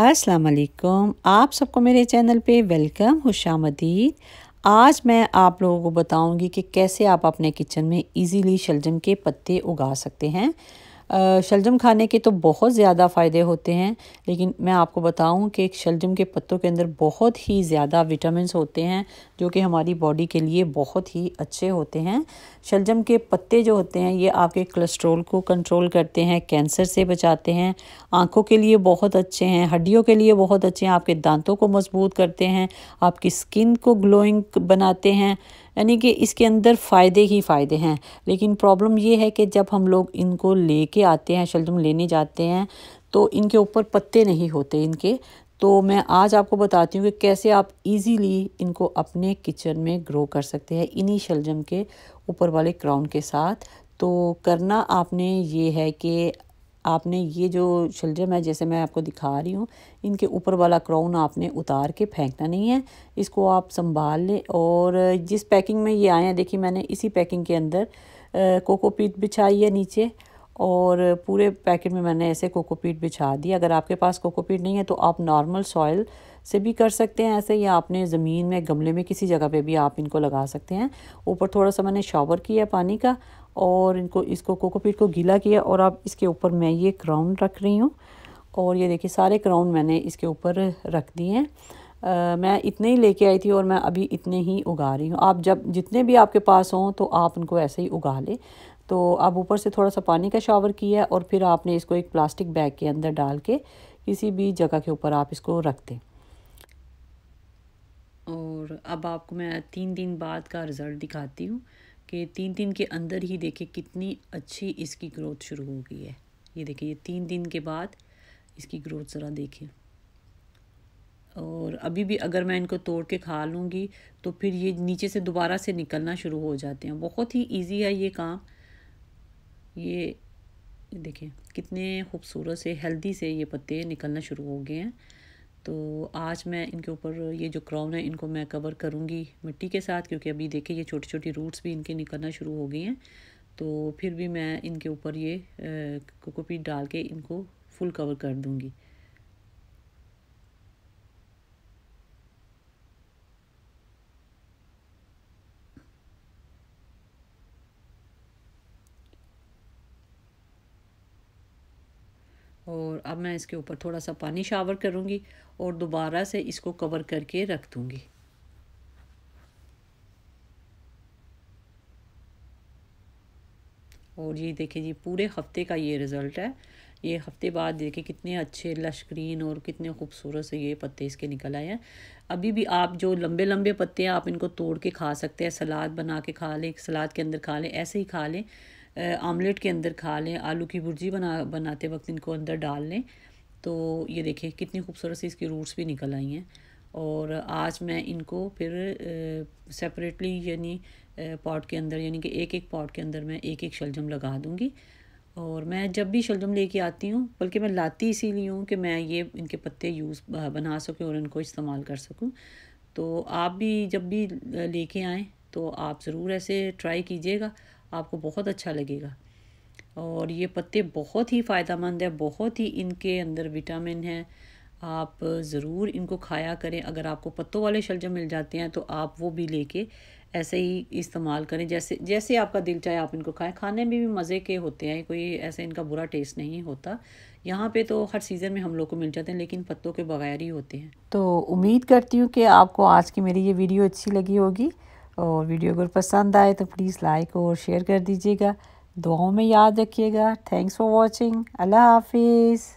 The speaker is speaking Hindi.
अस्सलाम वालेकुम आप सबको मेरे चैनल पे वेलकम खुशामदीद आज मैं आप लोगों को बताऊंगी कि कैसे आप अपने किचन में इजीली शलजम के पत्ते उगा सकते हैं शलजम खाने के तो बहुत ज़्यादा फ़ायदे होते हैं लेकिन मैं आपको बताऊं कि शलजम के पत्तों के अंदर बहुत ही ज़्यादा विटामिन होते हैं जो कि हमारी बॉडी के लिए बहुत ही अच्छे होते हैं शलजम के पत्ते जो होते हैं ये आपके कोलेस्ट्रोल को कंट्रोल करते हैं कैंसर से बचाते हैं आँखों के लिए बहुत अच्छे हैं हड्डियों के लिए बहुत अच्छे हैं आपके दांतों को मजबूत करते हैं आपकी स्किन को ग्लोइंग बनाते हैं यानी कि इसके अंदर फ़ायदे ही फ़ायदे हैं लेकिन प्रॉब्लम ये है कि जब हम लोग इनको लेके आते हैं शलजम लेने जाते हैं तो इनके ऊपर पत्ते नहीं होते इनके तो मैं आज आपको बताती हूँ कि कैसे आप इजीली इनको अपने किचन में ग्रो कर सकते हैं इन्हीं शलजम के ऊपर वाले क्राउन के साथ तो करना आपने ये है कि आपने ये जो शलजम है जैसे मैं आपको दिखा रही हूँ इनके ऊपर वाला क्राउन आपने उतार के फेंकना नहीं है इसको आप संभाल लें और जिस पैकिंग में ये आए हैं देखिए मैंने इसी पैकिंग के अंदर कोकोपीट बिछाई है नीचे और पूरे पैकेट में मैंने ऐसे कोकोपीट बिछा दिया अगर आपके पास कोकोपीट नहीं है तो आप नॉर्मल सॉइल से भी कर सकते हैं ऐसे या आपने ज़मीन में गमले में किसी जगह पे भी आप इनको लगा सकते हैं ऊपर थोड़ा सा मैंने शावर किया पानी का और इनको इसको कोकोपीट को गीला किया और अब इसके ऊपर मैं ये क्राउन रख रही हूँ और ये देखिए सारे क्राउन मैंने इसके ऊपर रख दिए हैं मैं इतने ही लेके आई थी और मैं अभी इतने ही उगा रही हूँ आप जब जितने भी आपके पास हों तो आप उनको ऐसे ही उगा लें तो अब ऊपर से थोड़ा सा पानी का शावर किया और फिर आपने इसको एक प्लास्टिक बैग के अंदर डाल के किसी भी जगह के ऊपर आप इसको रख दें और अब आपको मैं तीन दिन बाद का रिज़ल्ट दिखाती हूँ कि तीन दिन के अंदर ही देखें कितनी अच्छी इसकी ग्रोथ शुरू हो गई है ये देखिए ये तीन दिन के बाद इसकी ग्रोथ ज़रा देखिए और अभी भी अगर मैं इनको तोड़ के खा लूँगी तो फिर ये नीचे से दोबारा से निकलना शुरू हो जाते हैं बहुत ही इजी है ये काम ये देखिए कितने खूबसूरत से हेल्दी से ये पत्ते निकलना शुरू हो गए हैं तो आज मैं इनके ऊपर ये जो क्राउन है इनको मैं कवर करूँगी मिट्टी के साथ क्योंकि अभी देखिए ये छोटी छोटी रूट्स भी इनके निकलना शुरू हो गई हैं तो फिर भी मैं इनके ऊपर ये कोकोपीट डाल के इनको फुल कवर कर दूँगी और अब मैं इसके ऊपर थोड़ा सा पानी शावर करूँगी और दोबारा से इसको कवर करके रख दूँगी और ये देखिए जी पूरे हफ्ते का ये रिज़ल्ट है ये हफ्ते बाद देखिए कितने अच्छे लश ग्रीन और कितने खूबसूरत से ये पत्ते इसके निकल आए हैं अभी भी आप जो लंबे लंबे पत्ते हैं आप इनको तोड़ के खा सकते हैं सलाद बना के खा लें सलाद के अंदर खा लें ऐसे ही खा लें आमलेट के अंदर खा लें आलू की भुर्जी बना बनाते वक्त इनको अंदर डाल लें तो ये देखें कितनी खूबसूरत सी इसकी रूट्स भी निकल आई हैं और आज मैं इनको फिर सेपरेटली यानी पॉट के अंदर यानी कि एक एक पॉट के अंदर मैं एक एक शलजम लगा दूँगी और मैं जब भी शलजम लेके आती हूँ बल्कि मैं लाती इसीलिए हूँ कि मैं ये इनके पत्ते यूज़ बना सकूँ और इनको इस्तेमाल कर सकूँ तो आप भी जब भी लेके आएँ तो आप ज़रूर ऐसे ट्राई कीजिएगा आपको बहुत अच्छा लगेगा और ये पत्ते बहुत ही फ़ायदा है बहुत ही इनके अंदर विटामिन है आप ज़रूर इनको खाया करें अगर आपको पत्तों वाले शलजम मिल जाते हैं तो आप वो भी लेके ऐसे ही इस्तेमाल करें जैसे जैसे आपका दिल चाहे आप इनको खाएं खाने में भी मज़े के होते हैं कोई ऐसे इनका बुरा टेस्ट नहीं होता यहाँ पे तो हर सीज़न में हम लोग को मिल जाते हैं लेकिन पत्तों के बगैर ही होते हैं तो उम्मीद करती हूँ कि आपको आज की मेरी ये वीडियो अच्छी लगी होगी और वीडियो अगर पसंद आए तो प्लीज़ लाइक और शेयर कर दीजिएगा दुआओं में याद रखिएगा थैंक्स फॉर वॉचिंग अल्लाह हाफिज़